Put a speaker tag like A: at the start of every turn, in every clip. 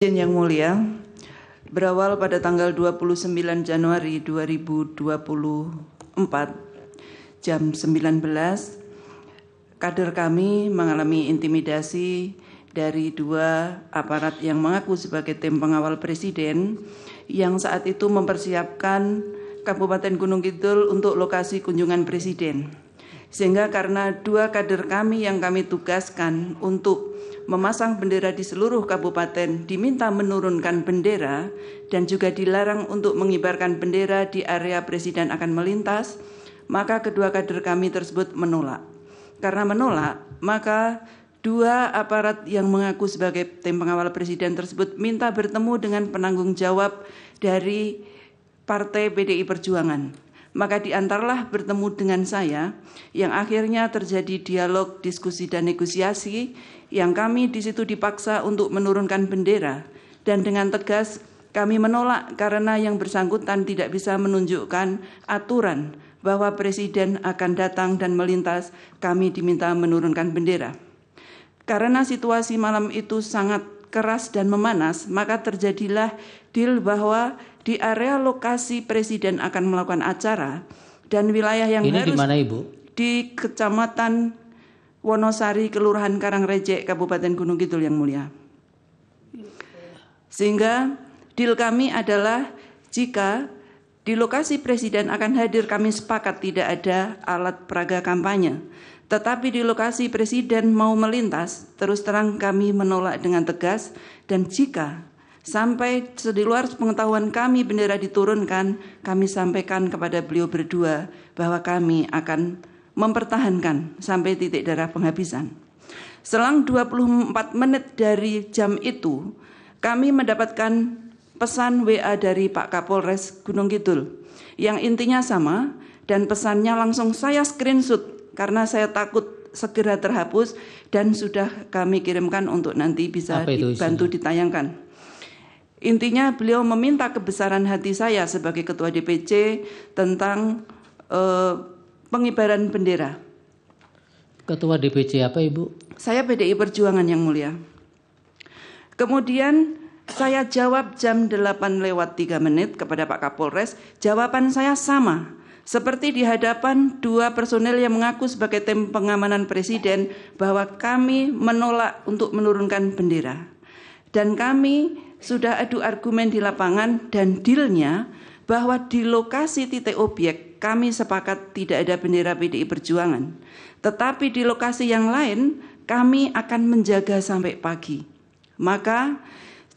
A: Presiden Yang Mulia, berawal pada tanggal 29 Januari 2024 jam 19, kader kami mengalami intimidasi dari dua aparat yang mengaku sebagai tim pengawal presiden yang saat itu mempersiapkan Kabupaten Gunung Kidul untuk lokasi kunjungan presiden. Sehingga karena dua kader kami yang kami tugaskan untuk memasang bendera di seluruh kabupaten diminta menurunkan bendera dan juga dilarang untuk mengibarkan bendera di area presiden akan melintas, maka kedua kader kami tersebut menolak. Karena menolak, maka dua aparat yang mengaku sebagai tim pengawal presiden tersebut minta bertemu dengan penanggung jawab dari Partai PDI Perjuangan. Maka diantarlah bertemu dengan saya, yang akhirnya terjadi dialog, diskusi, dan negosiasi, yang kami di situ dipaksa untuk menurunkan bendera, dan dengan tegas kami menolak karena yang bersangkutan tidak bisa menunjukkan aturan bahwa presiden akan datang dan melintas, kami diminta menurunkan bendera. Karena situasi malam itu sangat keras dan memanas, maka terjadilah deal bahwa di area lokasi presiden akan melakukan acara dan wilayah yang Ini harus di Ibu? Di Kecamatan Wonosari, Kelurahan Karangrejek, Kabupaten Gunung Kidul yang mulia. Sehingga deal kami adalah jika di lokasi presiden akan hadir kami sepakat tidak ada alat peraga kampanye. Tetapi di lokasi presiden mau melintas, terus terang kami menolak dengan tegas dan jika sampai di luar pengetahuan kami bendera diturunkan, kami sampaikan kepada beliau berdua bahwa kami akan mempertahankan sampai titik darah penghabisan. Selang 24 menit dari jam itu, kami mendapatkan pesan WA dari Pak Kapolres Gunung Kidul yang intinya sama dan pesannya langsung saya screenshot karena saya takut segera terhapus dan sudah kami kirimkan untuk nanti bisa dibantu isinya? ditayangkan. Intinya beliau meminta kebesaran hati saya sebagai ketua DPC tentang eh, pengibaran bendera. Ketua DPC apa Ibu? Saya PDI Perjuangan yang mulia. Kemudian saya jawab jam 8 lewat 3 menit kepada Pak Kapolres, jawaban saya sama seperti di hadapan dua personel yang mengaku sebagai tim pengamanan presiden bahwa kami menolak untuk menurunkan bendera. Dan kami sudah adu argumen di lapangan dan dealnya bahwa di lokasi titik objek kami sepakat tidak ada bendera PDI Perjuangan. Tetapi di lokasi yang lain kami akan menjaga sampai pagi. Maka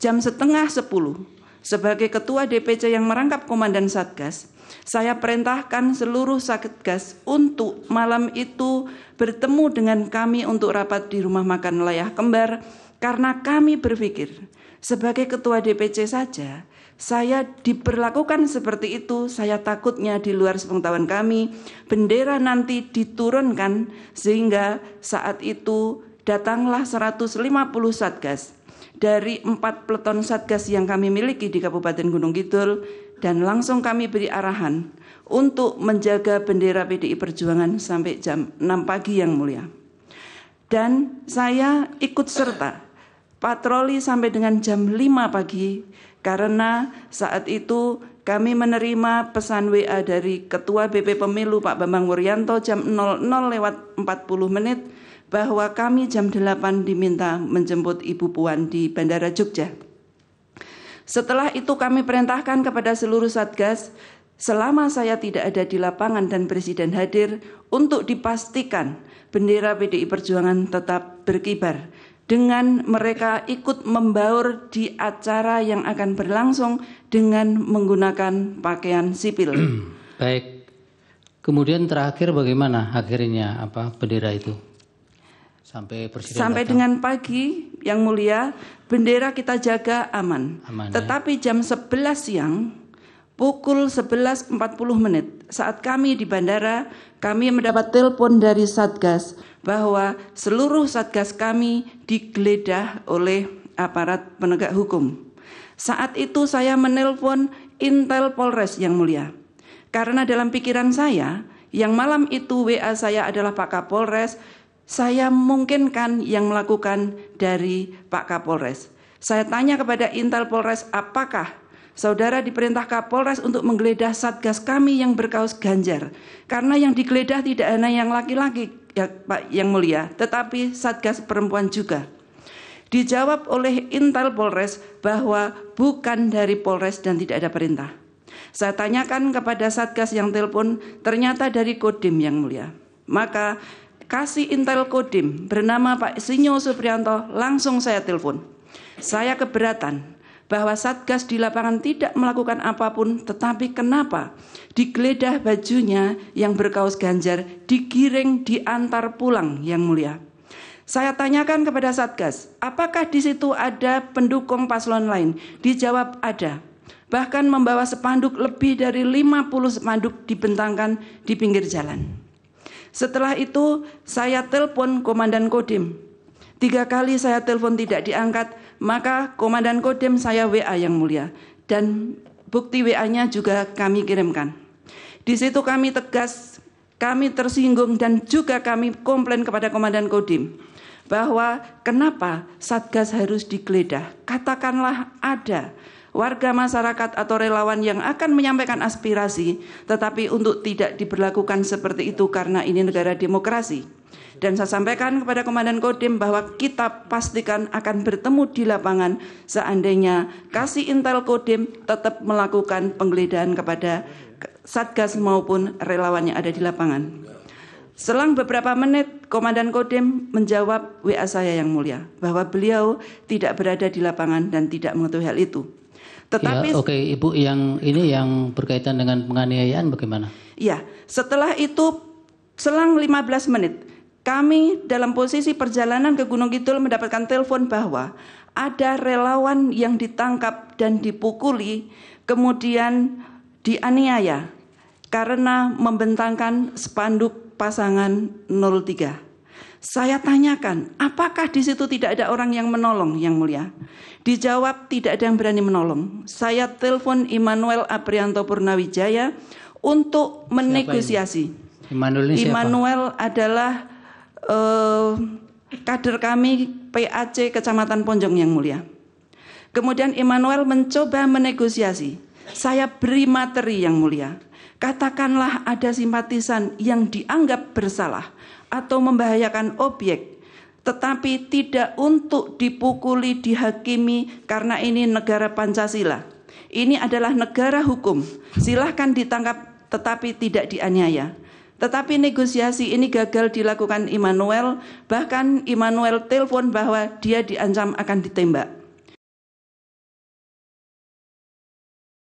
A: jam setengah sepuluh sebagai ketua DPC yang merangkap komandan Satgas, saya perintahkan seluruh Satgas untuk malam itu bertemu dengan kami untuk rapat di rumah makan layah kembar karena kami berpikir sebagai ketua DPC saja saya diperlakukan seperti itu, saya takutnya di luar sepengetahuan kami, bendera nanti diturunkan sehingga saat itu datanglah 150 satgas dari empat peleton satgas yang kami miliki di Kabupaten Gunung Kidul dan langsung kami beri arahan untuk menjaga bendera PDI Perjuangan sampai jam 6 pagi yang mulia. Dan saya ikut serta patroli sampai dengan jam 5 pagi karena saat itu kami menerima pesan WA dari Ketua BP Pemilu Pak Bambang Wuryanto jam 00 lewat 40 menit bahwa kami jam 8 diminta menjemput Ibu Puan di Bandara Jogja. Setelah itu kami perintahkan kepada seluruh Satgas, selama saya tidak ada di lapangan dan Presiden hadir, untuk dipastikan bendera PDI Perjuangan tetap berkibar dengan mereka ikut membaur di acara yang akan berlangsung dengan menggunakan pakaian sipil. Baik. Kemudian terakhir bagaimana akhirnya apa bendera itu? Sampai, Sampai dengan pagi, Yang Mulia, bendera kita jaga aman. aman ya. Tetapi ya? jam 11 siang, pukul 11.40 menit, saat kami di bandara, kami mendapat telepon dari Satgas bahwa seluruh Satgas kami digeledah oleh aparat penegak hukum. Saat itu saya menelpon Intel Polres yang mulia. Karena dalam pikiran saya, yang malam itu WA saya adalah Pak Kapolres, saya mungkinkan yang melakukan dari Pak Kapolres. Saya tanya kepada Intel Polres, apakah Saudara diperintah Kapolres untuk menggeledah satgas kami yang berkaos Ganjar. Karena yang digeledah tidak hanya yang laki-laki, ya, Pak Yang Mulia, tetapi satgas perempuan juga. Dijawab oleh Intel Polres bahwa bukan dari Polres dan tidak ada perintah. Saya tanyakan kepada satgas yang telepon, ternyata dari Kodim Yang Mulia. Maka Kasih Intel Kodim bernama Pak Sinyo Suprianto langsung saya telepon. Saya keberatan bahwa Satgas di lapangan tidak melakukan apapun tetapi kenapa digeledah bajunya yang berkaus ganjar digiring diantar pulang yang mulia. Saya tanyakan kepada Satgas, apakah di situ ada pendukung paslon lain? Dijawab ada. Bahkan membawa sepanduk lebih dari 50 sepanduk dibentangkan di pinggir jalan. Setelah itu saya telepon Komandan Kodim. Tiga kali saya telepon tidak diangkat, maka Komandan Kodim saya WA yang mulia. Dan bukti WA-nya juga kami kirimkan. Di situ kami tegas, kami tersinggung dan juga kami komplain kepada Komandan Kodim bahwa kenapa Satgas harus digeledah. Katakanlah ada warga masyarakat atau relawan yang akan menyampaikan aspirasi, tetapi untuk tidak diberlakukan seperti itu karena ini negara demokrasi. Dan saya sampaikan kepada Komandan Kodim bahwa kita pastikan akan bertemu di lapangan seandainya kasih intel Kodim tetap melakukan penggeledahan kepada Satgas maupun relawan yang ada di lapangan. Selang beberapa menit, Komandan Kodim menjawab WA saya yang mulia bahwa beliau tidak berada di lapangan dan tidak mengetahui hal itu. Tetapi ya, oke okay, Ibu yang ini yang berkaitan dengan penganiayaan bagaimana? Ya, setelah itu selang 15 menit kami dalam posisi perjalanan ke Gunung Kidul mendapatkan telepon bahwa ada relawan yang ditangkap dan dipukuli kemudian dianiaya karena membentangkan spanduk pasangan 03. Saya tanyakan, apakah di situ tidak ada orang yang menolong, Yang Mulia? Dijawab, tidak ada yang berani menolong. Saya telepon Immanuel Aprianto Purnawijaya untuk menegosiasi. Immanuel, ini Immanuel adalah uh, kader kami PAC Kecamatan Ponjong Yang Mulia. Kemudian Immanuel mencoba menegosiasi. Saya beri materi Yang Mulia Katakanlah ada simpatisan yang dianggap bersalah atau membahayakan objek, tetapi tidak untuk dipukuli, dihakimi karena ini negara Pancasila. Ini adalah negara hukum. Silahkan ditangkap tetapi tidak dianiaya. Tetapi negosiasi ini gagal dilakukan Immanuel, bahkan Immanuel telepon bahwa dia diancam akan ditembak.